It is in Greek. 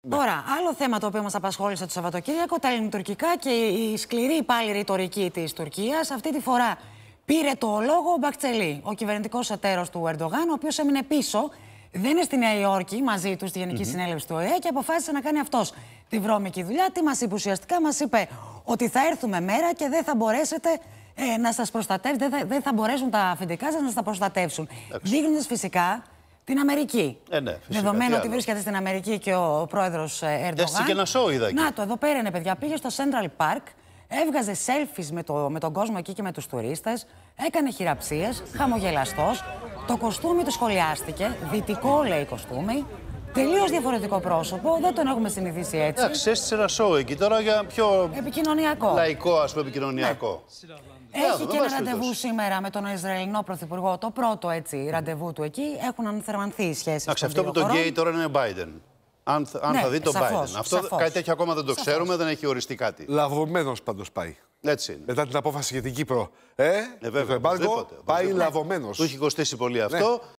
Ναι. Τώρα, άλλο θέμα το οποίο μας απασχόλησε το Σαββατοκύριακο, τα ελληνοτουρκικά και η σκληρή πάλι ρητορική της Τουρκίας. Αυτή τη φορά πήρε το λόγο ο Μπακτσελή, ο κυβερνητικός εταίρος του Ερντογάν, ο οποίος έμεινε πίσω, δεν είναι στη Νέα Υόρκη μαζί του στη Γενική mm Συνέλευση του ΟΕΕ και αποφάσισε να κάνει αυτός τη βρώμικη δουλειά. Τι μας είπε ουσιαστικά, μας είπε ότι θα έρθουμε μέρα και δεν θα μπορέσετε ε, να σας προστατεύσετε, δεν θα, δεν θα μπορέσουν τα αφεντικά σας να σας προστατεύσουν. Δείχνοντας φυσικά την Αμερική. Ε, ναι, Δεδομένου ότι βρίσκεται στην Αμερική και ο πρόεδρος Ερντογάν. και ένα σοου είδα Να το, εδώ πέρα είναι παιδιά. Πήγε στο Central Park, έβγαζε selfies με, το, με τον κόσμο εκεί και με τους τουρίστες. Έκανε χειραψίες, χαμογελαστός. Το κοστούμι του σχολιάστηκε. Δυτικό λέει κοστούμι. Τελείως διαφορετικό πρόσωπο. Δεν τον έχουμε συνηθίσει έτσι. Εντάξει, σε ένα σοου εκεί τώρα για πιο. Επικοινωνιακό. Λαϊκό, ας πούμε, επικοινωνιακό. Ναι. Έχει και ένα ραντεβού σήμερα με τον Ισραηλινό Πρωθυπουργό. Το πρώτο έτσι ραντεβού του εκεί. Έχουν ανθερμανθεί οι σχέσεις. Εντάξει, αυτό που τον καίει τώρα είναι ο Biden. Αν, αν ναι, θα δει τον σαφώς, Biden. Αυτό σαφώς. κάτι τέτοιο ακόμα δεν το σαφώς. ξέρουμε, δεν έχει οριστεί κάτι. Λαβωμένος πάντως πάει. Έτσι είναι. Μετά την απόφαση για την Κύπρο. Ε, ε βέβαια, το πάει λαβωμένος. Του έχει κοστίσει πολύ ναι. αυτό.